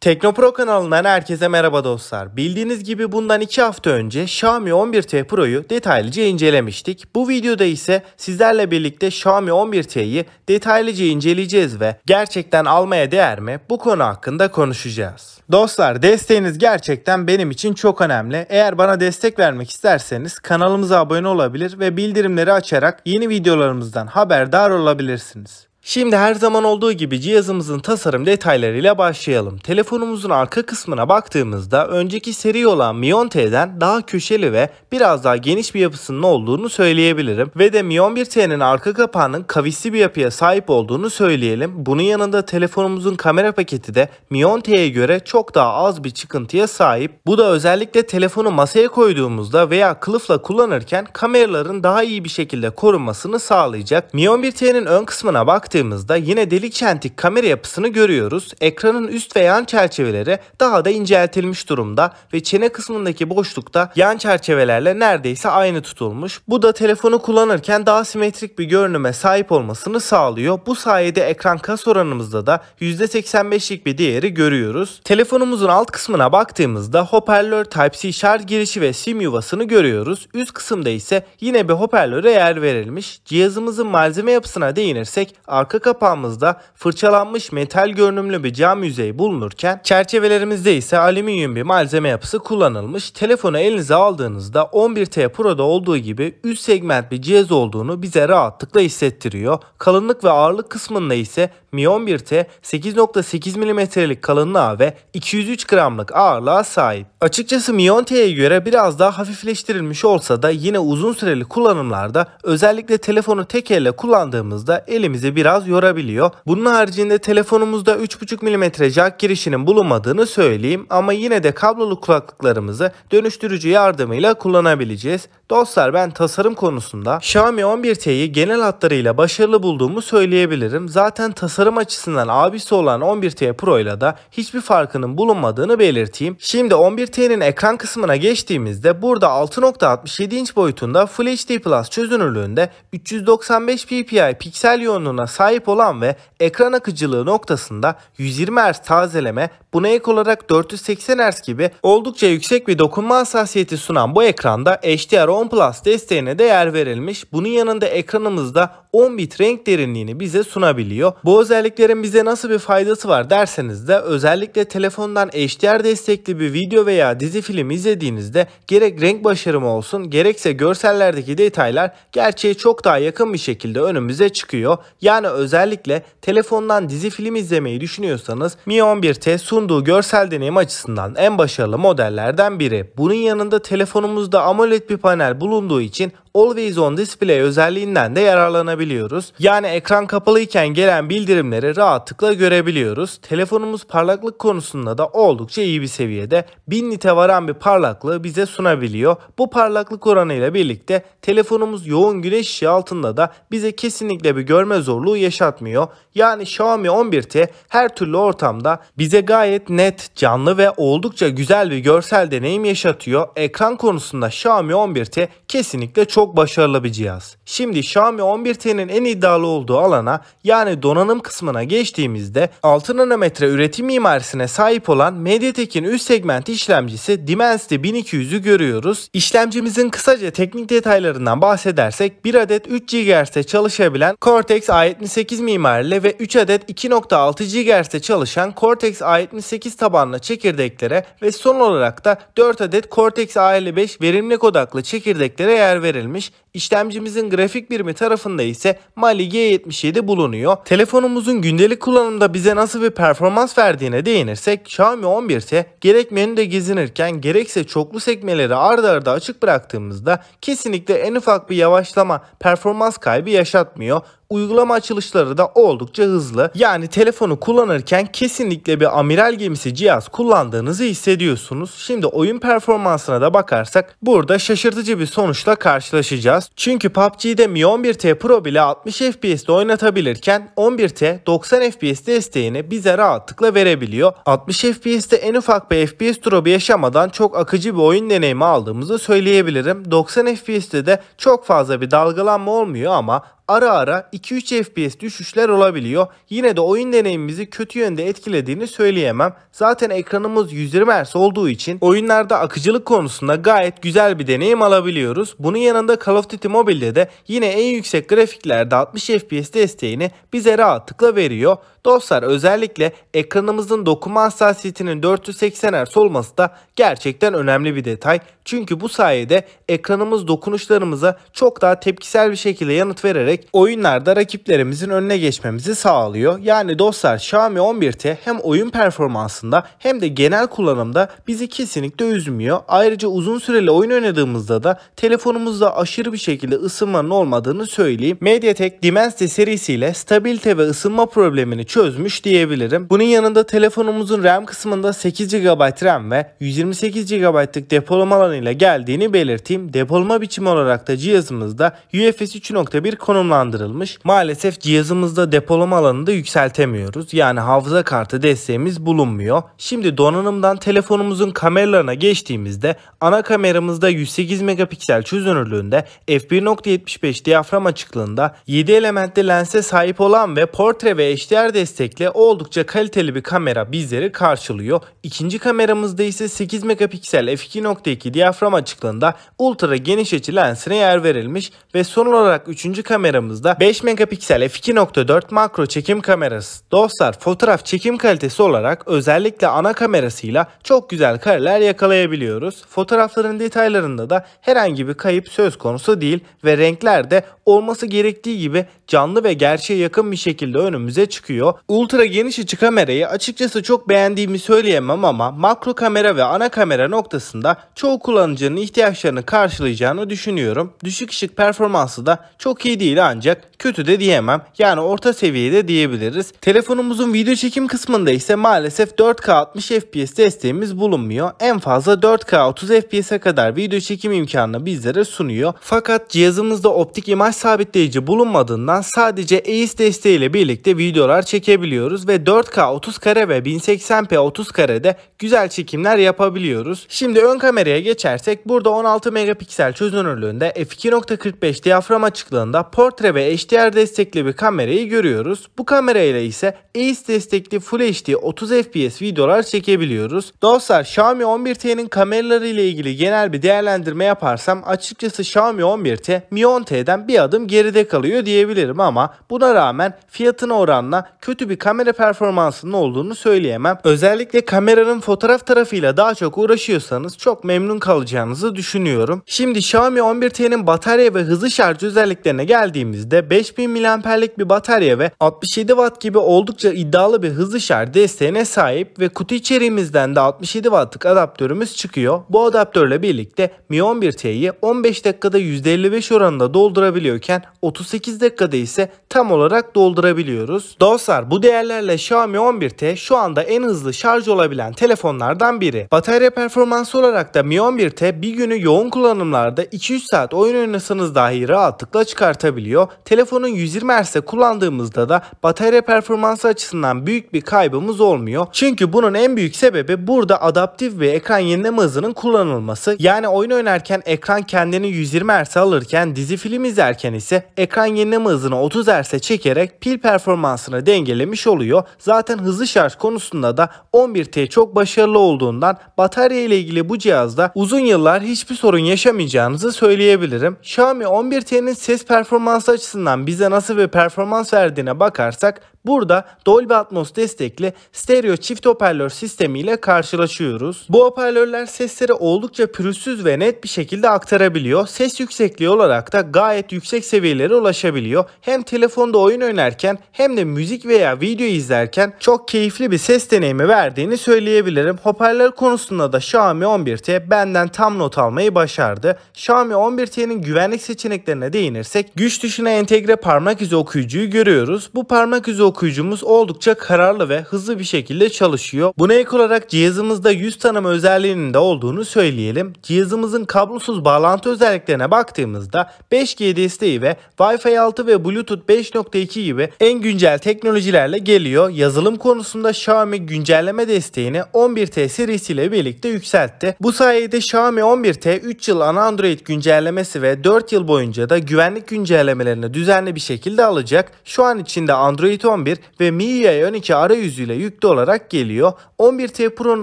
Teknopro kanalından herkese merhaba dostlar. Bildiğiniz gibi bundan 2 hafta önce Xiaomi 11T Pro'yu detaylıca incelemiştik. Bu videoda ise sizlerle birlikte Xiaomi 11T'yi detaylıca inceleyeceğiz ve gerçekten almaya değer mi bu konu hakkında konuşacağız. Dostlar desteğiniz gerçekten benim için çok önemli. Eğer bana destek vermek isterseniz kanalımıza abone olabilir ve bildirimleri açarak yeni videolarımızdan haberdar olabilirsiniz. Şimdi her zaman olduğu gibi cihazımızın tasarım detaylarıyla başlayalım. Telefonumuzun arka kısmına baktığımızda önceki seri olan Mi Mion T'den daha köşeli ve biraz daha geniş bir yapısının olduğunu söyleyebilirim. Ve de Mion 1T'nin arka kapağının kavisli bir yapıya sahip olduğunu söyleyelim. Bunun yanında telefonumuzun kamera paketi de Mi Mion T'ye göre çok daha az bir çıkıntıya sahip. Bu da özellikle telefonu masaya koyduğumuzda veya kılıfla kullanırken kameraların daha iyi bir şekilde korunmasını sağlayacak. Mi 1T'nin ön kısmına baktığımızda baktığımızda yine delik çentik kamera yapısını görüyoruz. Ekranın üst ve yan çerçeveleri daha da inceltilmiş durumda ve çene kısmındaki boşlukta yan çerçevelerle neredeyse aynı tutulmuş. Bu da telefonu kullanırken daha simetrik bir görünüme sahip olmasını sağlıyor. Bu sayede ekran kas oranımızda da %85'lik bir değeri görüyoruz. Telefonumuzun alt kısmına baktığımızda hoparlör Type-C şarj girişi ve sim yuvasını görüyoruz. Üst kısımda ise yine bir hoparlöre yer verilmiş. Cihazımızın malzeme yapısına değinirsek arka kapağımızda fırçalanmış metal görünümlü bir cam yüzey bulunurken çerçevelerimizde ise alüminyum bir malzeme yapısı kullanılmış. Telefonu elinize aldığınızda 11T Pro'da olduğu gibi üst segment bir cihaz olduğunu bize rahatlıkla hissettiriyor. Kalınlık ve ağırlık kısmında ise Mi 11T 8.8 mm'lik kalınlığa ve 203 gramlık ağırlığa sahip. Açıkçası Mi 10T'ye göre biraz daha hafifleştirilmiş olsa da yine uzun süreli kullanımlarda özellikle telefonu tek elle kullandığımızda elimizi bir biraz yorabiliyor. Bunun haricinde telefonumuzda 3.5 mm jack girişinin bulunmadığını söyleyeyim ama yine de kablolu kulaklıklarımızı dönüştürücü yardımıyla kullanabileceğiz. Dostlar ben tasarım konusunda Xiaomi 11T'yi genel hatlarıyla başarılı bulduğumu söyleyebilirim. Zaten tasarım açısından abisi olan 11T Pro ile de hiçbir farkının bulunmadığını belirteyim. Şimdi 11T'nin ekran kısmına geçtiğimizde burada 6.67 inç boyutunda Full HD Plus çözünürlüğünde 395 ppi piksel yoğunluğuna sahip olan ve ekran akıcılığı noktasında 120 Hz tazeleme buna ek olarak 480 Hz gibi oldukça yüksek bir dokunma hassasiyeti sunan bu ekranda HDR10 Plus desteğine de yer verilmiş. Bunun yanında ekranımızda 10 bit renk derinliğini bize sunabiliyor. Bu özelliklerin bize nasıl bir faydası var derseniz de özellikle telefondan HDR destekli bir video veya dizi film izlediğinizde gerek renk başarımı olsun gerekse görsellerdeki detaylar gerçeğe çok daha yakın bir şekilde önümüze çıkıyor. Yani özellikle telefondan dizi film izlemeyi düşünüyorsanız Mi 11T sunduğu görsel deneyim açısından en başarılı modellerden biri. Bunun yanında telefonumuzda AMOLED bir panel bulunduğu için Always On Display özelliğinden de yararlanabiliyoruz. Yani ekran kapalıyken gelen bildirimleri rahatlıkla görebiliyoruz. Telefonumuz parlaklık konusunda da oldukça iyi bir seviyede. 1000 nite varan bir parlaklığı bize sunabiliyor. Bu parlaklık oranıyla birlikte telefonumuz yoğun güneş ışığı altında da bize kesinlikle bir görme zorluğu yaşatmıyor. Yani Xiaomi 11T her türlü ortamda bize gayet net, canlı ve oldukça güzel bir görsel deneyim yaşatıyor. Ekran konusunda Xiaomi 11T kesinlikle çok çok başarılı bir cihaz. Şimdi Xiaomi 11T'nin en iddialı olduğu alana yani donanım kısmına geçtiğimizde 6 nanometre üretim mimarisine sahip olan MediaTek'in üst segment işlemcisi Dimensity 1200'ü görüyoruz. İşlemcimizin kısaca teknik detaylarından bahsedersek 1 adet 3 GHz'de çalışabilen Cortex A78 mimariyle ve 3 adet 2.6 GHz'de çalışan Cortex A78 tabanlı çekirdeklere ve son olarak da 4 adet Cortex A55 verimlilik odaklı çekirdeklere yer verilmiş gelmiş İşlemcimizin grafik birimi tarafında ise Mali G77 bulunuyor. Telefonumuzun gündelik kullanımda bize nasıl bir performans verdiğine değinirsek Xiaomi 11 ise gerek menüde gezinirken gerekse çoklu sekmeleri ardarda arda açık bıraktığımızda kesinlikle en ufak bir yavaşlama performans kaybı yaşatmıyor. Uygulama açılışları da oldukça hızlı. Yani telefonu kullanırken kesinlikle bir amiral gemisi cihaz kullandığınızı hissediyorsunuz. Şimdi oyun performansına da bakarsak burada şaşırtıcı bir sonuçla karşılaşacağız. Çünkü PUBG'de Mi 11T Pro bile 60 FPS'de oynatabilirken 11T 90 FPS desteğini bize rahatlıkla verebiliyor. 60 FPS'de en ufak bir FPS drop'u yaşamadan çok akıcı bir oyun deneyimi aldığımızı söyleyebilirim. 90 FPS'de de çok fazla bir dalgalanma olmuyor ama ara ara 2-3 FPS düşüşler olabiliyor. Yine de oyun deneyimimizi kötü yönde etkilediğini söyleyemem. Zaten ekranımız 120 Hz olduğu için oyunlarda akıcılık konusunda gayet güzel bir deneyim alabiliyoruz. Bunun yanında Call of Duty Mobile'de de yine en yüksek grafiklerde 60 FPS desteğini bize rahatlıkla veriyor. Dostlar özellikle ekranımızın dokunma hassasiyetinin 480 Hz olması da gerçekten önemli bir detay. Çünkü bu sayede ekranımız dokunuşlarımıza çok daha tepkisel bir şekilde yanıt vererek ederek oyunlarda rakiplerimizin önüne geçmemizi sağlıyor. Yani dostlar Xiaomi 11T hem oyun performansında hem de genel kullanımda bizi kesinlikle üzmüyor. Ayrıca uzun süreli oyun oynadığımızda da telefonumuzda aşırı bir şekilde ısınmanın olmadığını söyleyeyim. MediaTek Dimensity serisiyle stabilite ve ısınma problemini çözmüş diyebilirim. Bunun yanında telefonumuzun RAM kısmında 8 GB RAM ve 128 GB'lık depolama alanıyla geldiğini belirteyim. Depolama biçimi olarak da cihazımızda UFS 3.1 konum konumlandırılmış. Maalesef cihazımızda depolama alanını da yükseltemiyoruz. Yani hafıza kartı desteğimiz bulunmuyor. Şimdi donanımdan telefonumuzun kameralarına geçtiğimizde ana kameramızda 108 megapiksel çözünürlüğünde f1.75 diyafram açıklığında 7 elementli lense sahip olan ve portre ve HDR destekle oldukça kaliteli bir kamera bizleri karşılıyor. İkinci kameramızda ise 8 megapiksel f2.2 diyafram açıklığında ultra geniş açı lensine yer verilmiş ve son olarak 3. kamera kameramızda 5 megapiksel f2.4 makro çekim kamerası. Dostlar fotoğraf çekim kalitesi olarak özellikle ana kamerasıyla çok güzel kareler yakalayabiliyoruz. Fotoğrafların detaylarında da herhangi bir kayıp söz konusu değil ve renkler de olması gerektiği gibi canlı ve gerçeğe yakın bir şekilde önümüze çıkıyor. Ultra geniş açı kamerayı açıkçası çok beğendiğimi söyleyemem ama makro kamera ve ana kamera noktasında çoğu kullanıcının ihtiyaçlarını karşılayacağını düşünüyorum. Düşük ışık performansı da çok iyi değil ancak kötü de diyemem. Yani orta seviyede diyebiliriz. Telefonumuzun video çekim kısmında ise maalesef 4K 60 FPS desteğimiz bulunmuyor. En fazla 4K 30 FPS'e kadar video çekim imkanını bizlere sunuyor. Fakat cihazımızda optik imaj sabitleyici bulunmadığından sadece EIS desteğiyle birlikte videolar çekebiliyoruz ve 4K 30 kare ve 1080p 30 karede güzel çekimler yapabiliyoruz. Şimdi ön kameraya geçersek burada 16 megapiksel çözünürlüğünde f2.45 diyafram açıklığında port portre ve HDR destekli bir kamerayı görüyoruz. Bu kamerayla ise EIS destekli Full HD 30 FPS videolar çekebiliyoruz. Dostlar Xiaomi 11T'nin kameraları ile ilgili genel bir değerlendirme yaparsam açıkçası Xiaomi 11T Mi 10T'den bir adım geride kalıyor diyebilirim ama buna rağmen fiyatına oranla kötü bir kamera performansının olduğunu söyleyemem. Özellikle kameranın fotoğraf tarafıyla daha çok uğraşıyorsanız çok memnun kalacağınızı düşünüyorum. Şimdi Xiaomi 11T'nin batarya ve hızlı şarj özelliklerine geldiğimizde geldiğimizde 5000 mAh'lik bir batarya ve 67 Watt gibi oldukça iddialı bir hızlı şarj desteğine sahip ve kutu içeriğimizden de 67 Watt'lık adaptörümüz çıkıyor. Bu adaptörle birlikte Mi 11T'yi 15 dakikada %55 oranında doldurabiliyorken 38 dakikada ise tam olarak doldurabiliyoruz. Dostlar bu değerlerle Xiaomi 11T şu anda en hızlı şarj olabilen telefonlardan biri. Batarya performansı olarak da Mi 11T bir günü yoğun kullanımlarda 2-3 saat oyun oynasanız dahi rahatlıkla çıkartabiliyor gelebiliyor. Telefonun 120 Hz'de kullandığımızda da batarya performansı açısından büyük bir kaybımız olmuyor. Çünkü bunun en büyük sebebi burada adaptif ve ekran yenileme hızının kullanılması. Yani oyun oynarken ekran kendini 120 Hz alırken dizi film izlerken ise ekran yenileme hızını 30 Hz'e çekerek pil performansını dengelemiş oluyor. Zaten hızlı şarj konusunda da 11T çok başarılı olduğundan batarya ile ilgili bu cihazda uzun yıllar hiçbir sorun yaşamayacağınızı söyleyebilirim. Xiaomi 11T'nin ses performansı performans açısından bize nasıl bir performans verdiğine bakarsak Burada Dolby Atmos destekli stereo çift hoparlör sistemiyle karşılaşıyoruz. Bu hoparlörler sesleri oldukça pürüzsüz ve net bir şekilde aktarabiliyor. Ses yüksekliği olarak da gayet yüksek seviyelere ulaşabiliyor. Hem telefonda oyun oynarken hem de müzik veya video izlerken çok keyifli bir ses deneyimi verdiğini söyleyebilirim. Hoparlör konusunda da Xiaomi 11T benden tam not almayı başardı. Xiaomi 11T'nin güvenlik seçeneklerine değinirsek güç dışına entegre parmak izi okuyucuyu görüyoruz. Bu parmak izi okuyucuyu okuyucumuz oldukça kararlı ve hızlı bir şekilde çalışıyor. Buna ek olarak cihazımızda yüz tanıma özelliğinin de olduğunu söyleyelim. Cihazımızın kablosuz bağlantı özelliklerine baktığımızda 5G desteği ve Wi-Fi 6 ve Bluetooth 5.2 gibi en güncel teknolojilerle geliyor. Yazılım konusunda Xiaomi güncelleme desteğini 11T serisiyle birlikte yükseltti. Bu sayede Xiaomi 11T 3 yıl ana Android güncellemesi ve 4 yıl boyunca da güvenlik güncellemelerini düzenli bir şekilde alacak. Şu an içinde Android 11 11 ve MIUI 12 arayüzüyle yüklü olarak geliyor. 11T Pro'nun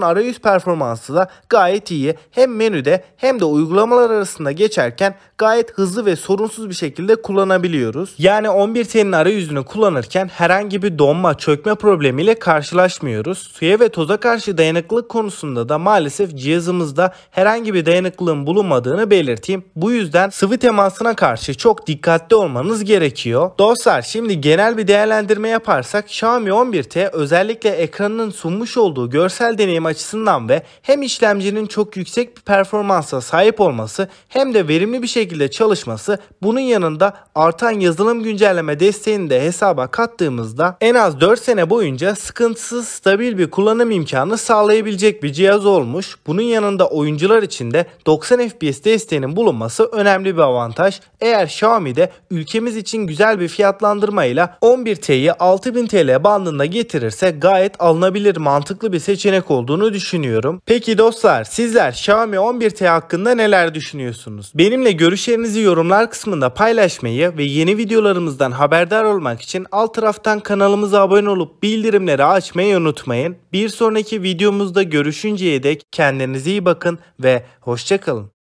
arayüz performansı da gayet iyi. Hem menüde hem de uygulamalar arasında geçerken gayet hızlı ve sorunsuz bir şekilde kullanabiliyoruz. Yani 11T'nin arayüzünü kullanırken herhangi bir donma, çökme problemiyle karşılaşmıyoruz. Suya ve toza karşı dayanıklılık konusunda da maalesef cihazımızda herhangi bir dayanıklılığın bulunmadığını belirteyim. Bu yüzden sıvı temasına karşı çok dikkatli olmanız gerekiyor. Dostlar şimdi genel bir değerlendirme yapalım yaparsak Xiaomi 11T özellikle ekranının sunmuş olduğu görsel deneyim açısından ve hem işlemcinin çok yüksek bir performansa sahip olması hem de verimli bir şekilde çalışması bunun yanında artan yazılım güncelleme desteğini de hesaba kattığımızda en az 4 sene boyunca sıkıntısız stabil bir kullanım imkanı sağlayabilecek bir cihaz olmuş. Bunun yanında oyuncular için de 90 FPS desteğinin bulunması önemli bir avantaj. Eğer Xiaomi de ülkemiz için güzel bir fiyatlandırmayla 11T'yi 6 6000 TL bandında getirirse gayet alınabilir mantıklı bir seçenek olduğunu düşünüyorum. Peki dostlar sizler Xiaomi 11T hakkında neler düşünüyorsunuz? Benimle görüşlerinizi yorumlar kısmında paylaşmayı ve yeni videolarımızdan haberdar olmak için alt taraftan kanalımıza abone olup bildirimleri açmayı unutmayın. Bir sonraki videomuzda görüşünceye dek kendinize iyi bakın ve hoşçakalın.